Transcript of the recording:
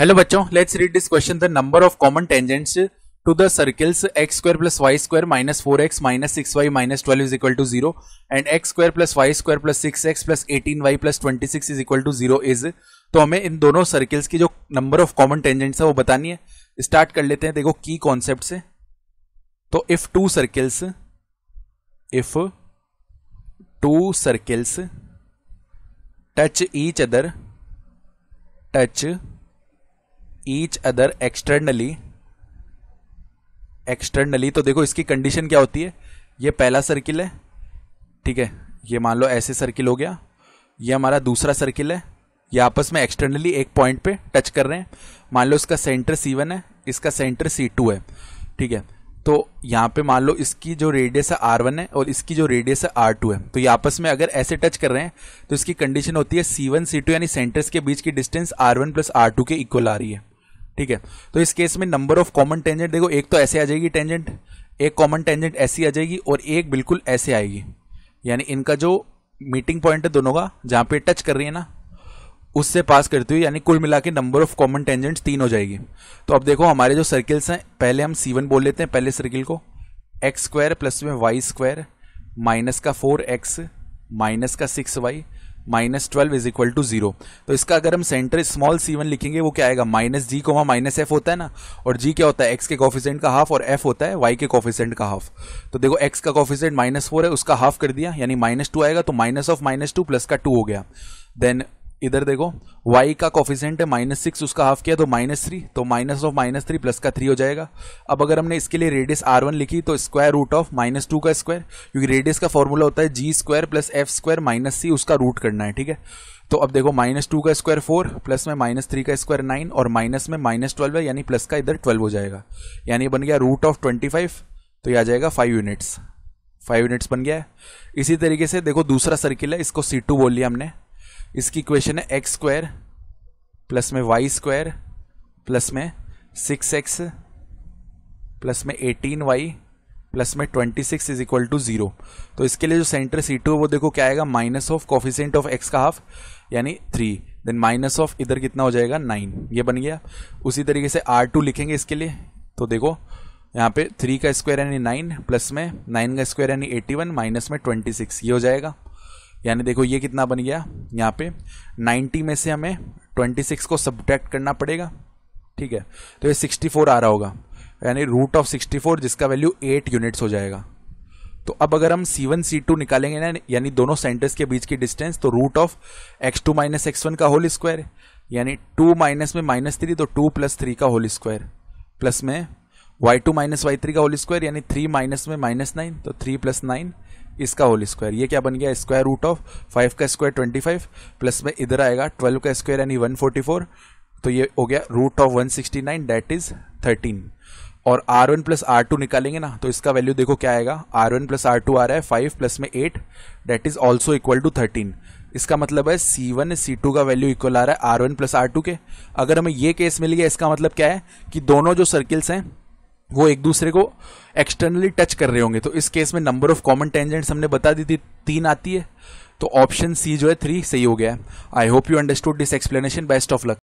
hello बच्चों let's read this question the number of common tangents to the circles x square plus y square minus four x minus six y minus twelve is equal to zero and x square plus y square plus six x plus eighteen y plus twenty six is equal to zero is तो हमें इन दोनों circles की जो number of common tangents है वो बतानी है start कर लेते हैं देखो की कॉन्सेप्ट से तो if two circles if two circles touch each other touch each other externally externally तो देखो इसकी कंडीशन क्या होती है ये पहला सर्किल है ठीक है ये मान लो ऐसे सर्किल हो गया ये हमारा दूसरा सर्किल है ये आपस में एक्सटर्नली एक पॉइंट पे टच कर रहे हैं मान लो इसका सेंटर सी वन है इसका सेंटर सी टू है ठीक है तो यहाँ पे मान लो इसकी जो रेडियस है आर वन है और इसकी जो रेडियस है आर टू है तो ये आपस में अगर ऐसे टच कर रहे हैं तो इसकी कंडीशन होती है सी वन सी टू यानी सेंटर्स के बीच की distance r one plus r two के इक्वल आ रही है ठीक है तो इस केस में नंबर ऑफ कॉमन टेंजेंट देखो एक तो ऐसे आ जाएगी टेंजेंट एक कॉमन टेंजेंट ऐसी आ जाएगी और एक बिल्कुल ऐसे आएगी यानी इनका जो मीटिंग पॉइंट है दोनों का जहाँ पे टच कर रही है ना उससे पास करती हुई यानी कुल मिला के नंबर ऑफ कॉमन टेंजेंट्स तीन हो जाएगी तो अब देखो हमारे जो सर्किल्स हैं पहले हम सीवन बोल लेते हैं पहले सर्किल को एक्स स्क्वायर प्लस में वाई स्क्वायर माइनस का फोर एक्स माइनस का six y minus twelve is equal to zero तो इसका अगर हम सेंटर स्मॉल सी वन लिखेंगे वो क्या आएगा माइनस जी को माइनस एफ होता है ना और जी क्या होता है एक्स के कॉफिसेंट का हाफ और एफ होता है वाई के कॉफिसेंट का हाफ तो देखो एक्स का कॉफिसेंट माइनस फोर है उसका हाफ कर दिया यानी माइनस टू आएगा तो minus of minus two plus का टू हो गया देन इधर देखो y का कॉफिशेंट है माइनस सिक्स उसका हाफ किया तो माइनस थ्री तो minus of minus three plus का थ्री हो जाएगा अब अगर हमने इसके लिए रेडियस आर वन लिखी तो square root of minus two का स्क्वायर क्योंकि रेडियस का फॉर्मूला होता है g square plus f square minus c उसका रूट करना है ठीक है तो अब देखो माइनस टू का स्क्वायर फोर प्लस में माइनस थ्री का स्क्वायर नाइन और माइनस में माइनस ट्वेल्व है यानी प्लस का इधर ट्वेल्व हो जाएगा यानी बन गया रूट ऑफ ट्वेंटी फाइव तो यह आ जाएगा फाइव यूनिट्स फाइव यूनिट्स बन गया है इसी तरीके से देखो दूसरा सर्किल है इसको सी टू बोल लिया हमने इसकी इक्वेशन है एक्स स्क्वायर प्लस में वाई स्क्वायर प्लस में सिक्स एक्स प्लस में एटीन वाई प्लस में twenty six is equal to zero तो इसके लिए जो सेंटर सी टू है वो देखो क्या आएगा minus of coefficient of x का हाफ यानी थ्री देन माइनस ऑफ इधर कितना हो जाएगा नाइन ये बन गया उसी तरीके से आर टू लिखेंगे इसके लिए तो देखो यहाँ पे थ्री का स्क्वायर यानी नाइन प्लस में नाइन का स्क्वायर यानी एटी वन माइनस में ट्वेंटी सिक्स ये हो जाएगा यानी देखो ये कितना बन गया यहाँ पे 90 में से हमें 26 को सब्ट्रैक्ट करना पड़ेगा ठीक है तो ये 64 आ रहा होगा यानी रूट ऑफ 64 जिसका वैल्यू 8 यूनिट्स हो जाएगा तो अब अगर हम सी वन सी टू निकालेंगे ना यानी दोनों सेंटर्स के बीच की डिस्टेंस तो root of x two minus x one का होल स्क्वायर यानी टू माइनस में माइनस थ्री तो टू प्लस थ्री का होल स्क्वायर प्लस में y two minus y three का होल स्क्वायर यानी थ्री माइनस में माइनस नाइन तो थ्री प्लस नाइन इसका होल स्क्वायर ये क्या बन गया स्क्वायर रूट ऑफ फाइव का स्क्वायर ट्वेंटी फाइव प्लस में इधर आएगा ट्वेल्व का स्क्वायर यानी वन फोर्टी फोर तो ये हो गया root of one sixty nine that is thirteen और r one plus r two निकालेंगे ना तो इसका वैल्यू देखो क्या आएगा r one plus r two आ रहा है फाइव प्लस में eight that is also equal to thirteen इसका मतलब है सी वन सी टू का वैल्यू इक्वल आ रहा है r one plus r two के अगर हमें ये केस मिल गया इसका मतलब क्या है कि दोनों जो सर्किल्स हैं वो एक दूसरे को एक्सटर्नली टच कर रहे होंगे तो इस केस में नंबर ऑफ कॉमन टेंजेंट्स हमने बता दी थी तीन आती है तो ऑप्शन सी जो है थ्री सही हो गया I hope you understood this explanation best of luck